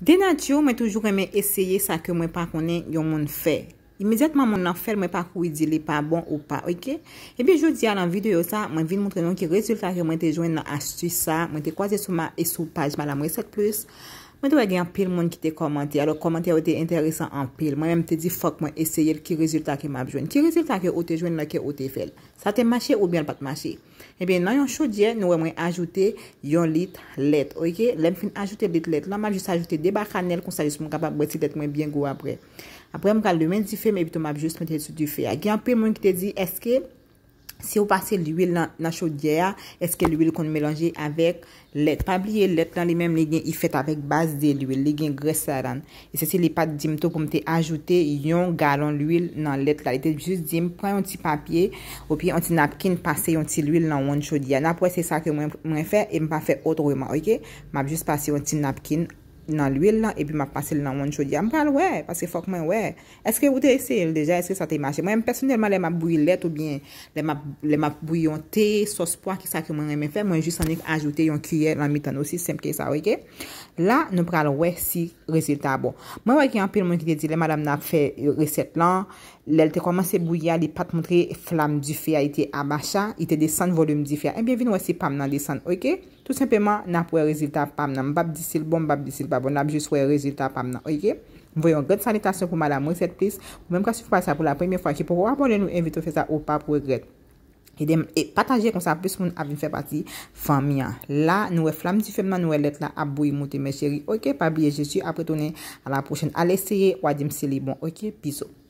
Denat yo, mwen toujou remen esyeye sa ke mwen pa konen yon moun fè. Imediatman moun nan fè, mwen pa kou yi di le pa bon ou pa, okey? E bi joudi ya lan videyo sa, mwen vin moun trenon ki rezulta ke mwen te joun nan astu sa, mwen te kwaze sou ma e sou page ma la mwen set plus. Mwen te wè gen yon pil moun ki te komanti, alo komanti wè te interesan an pil, mwen mwen te di fok mwen eseyel ki rezultat ki mabjwen. Ki rezultat ki wote jwen la ki wote fel. Sa te mache ou bèl pat mache. E bè nan yon chou diè, nou wè mwen ajoute yon lit let. Ok, lèm fin ajoute lit let, lèm mwen jis ajoute deba kanel kon sa jis mwen kapab wè si det mwen bien gwo apre. Apre mwen kal de men di fe, mwen jis mwen apjus mwen te jis di fe. Gen pil moun ki te di eske... Si ou pase l'uil nan chodiye a, eske l'uil kon melange avèk let. Pa blye let lan, li menm li gen y fèt avèk bas de l'uil, li gen gres sa ran. E se si li pat di mtou kon mte ajoute yon galon l'uil nan let. La li te jous di m pre yon ti papye, ou pi yon ti napkin pase yon ti l'uil nan woun chodiye a. Na pwè se sa ke mwen fè, e m pa fè otre wèman. M ap jous pase yon ti napkin. nan l'wil lan, epi map pase l nan moun chodi. Am pral wè, pase fokman wè. Eske ou te esel, deja eske sa te imache. Mwen personelman, le map bouy let ou bien, le map bouy yon te, sos poak, ki sa ki mwen reme fe, mwen jis anek ajoute yon kriye lan mitan osi, sempke sa, wè ke? La, nou pral wè si rezultat bon. Mwen wè ke, anpe yon moun ki te di, le madame nap fe reset lan, lel te komanse bouy ya, li pat moun tre flam di fia, ite abacha, ite desan Bon, nabji sou e rezultat pa mna, okey? Mvoyon, gwen sanitasyon pou mada mwen set plis Ou menm ka si fwa sa pou la premiye fwa ki Pou wapon de nou evito fe sa ou pa progred E dem, e patanje kon sa Pis moun avin fe pati, fan mia La nou e flamdi femman nou e let la Aboui mouti me cheri, okey? Pa biye, jesu, apre tonen, ala pochen Ale seye, wadim seli, bon, okey? Piso